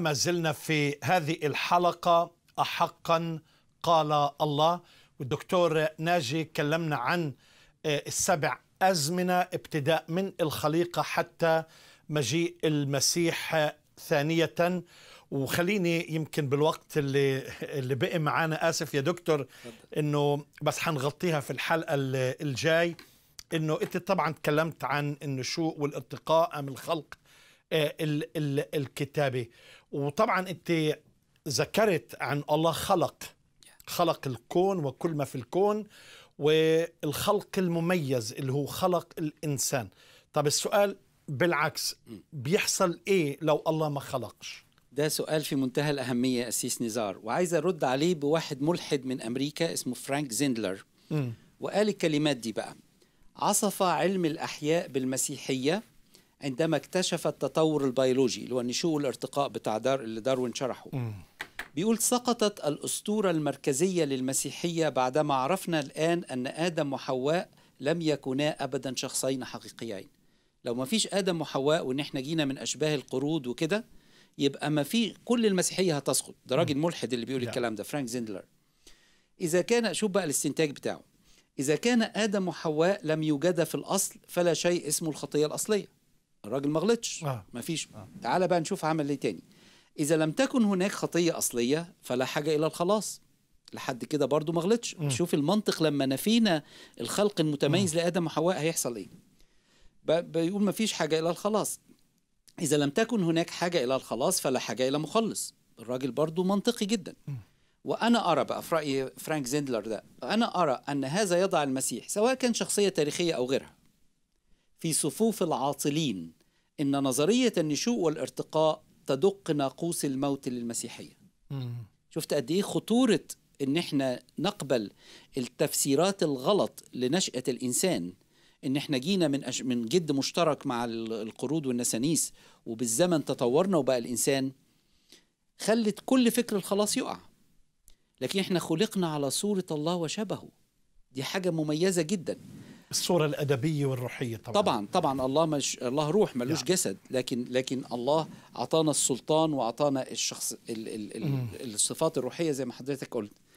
ما زلنا في هذه الحلقة أحقا قال الله والدكتور ناجي كلمنا عن آه، السبع أزمنة ابتداء من الخليقة حتى مجيء المسيح آه، ثانية وخليني يمكن بالوقت اللي اللي بقي معانا اسف يا دكتور انه بس حنغطيها في الحلقه الجاي انه انت طبعا تكلمت عن النشوء والارتقاء ام الخلق آه، ال ال الكتابة وطبعا أنت ذكرت عن الله خلق خلق الكون وكل ما في الكون والخلق المميز اللي هو خلق الإنسان طب السؤال بالعكس بيحصل إيه لو الله ما خلقش؟ ده سؤال في منتهى الأهمية أسيس نزار وعايز أرد عليه بواحد ملحد من أمريكا اسمه فرانك زيندلر وقال الكلمات دي بقى عصف علم الأحياء بالمسيحية عندما اكتشف التطور البيولوجي اللي هو النشوء والارتقاء بتاع دار اللي داروين شرحه بيقول سقطت الأسطورة المركزية للمسيحية بعدما عرفنا الآن أن آدم وحواء لم يكونا أبدا شخصين حقيقيين لو ما فيش آدم وحواء وإن احنا جينا من أشباه القرود وكده يبقى ما في كل المسيحية هتسقط ده راجل ملحد اللي بيقول الكلام ده فرانك زيندلر إذا كان شوف بقى الاستنتاج بتاعه إذا كان آدم وحواء لم يوجدا في الأصل فلا شيء اسمه الخطية الأصلية الراجل ما غلطش آه. ما فيش آه. تعال بقى نشوف عمل ايه تاني اذا لم تكن هناك خطيه اصليه فلا حاجه الى الخلاص لحد كده برضو ما غلطش شوف المنطق لما نفينا الخلق المتميز لادم وحواء هيحصل ايه بيقول ما فيش حاجه الى الخلاص اذا لم تكن هناك حاجه الى الخلاص فلا حاجه الى مخلص الراجل برضو منطقي جدا وانا ارى بقى في رايي فرانك زيندلر ده انا ارى ان هذا يضع المسيح سواء كان شخصيه تاريخيه او غيرها في صفوف العاطلين ان نظريه النشوء والارتقاء تدق ناقوس الموت للمسيحيه شفت قد ايه خطوره ان احنا نقبل التفسيرات الغلط لنشاه الانسان ان احنا جينا من أش... من جد مشترك مع القرود والنسانيس وبالزمن تطورنا وبقى الانسان خلت كل فكر الخلاص يقع لكن احنا خلقنا على صوره الله وشبهه دي حاجه مميزه جدا الصوره الادبيه والروحيه طبعا طبعا طبعا الله مش الله روح ملوش يعني. جسد لكن لكن الله اعطانا السلطان واعطانا الشخص ال ال ال الصفات الروحيه زي ما حضرتك قلت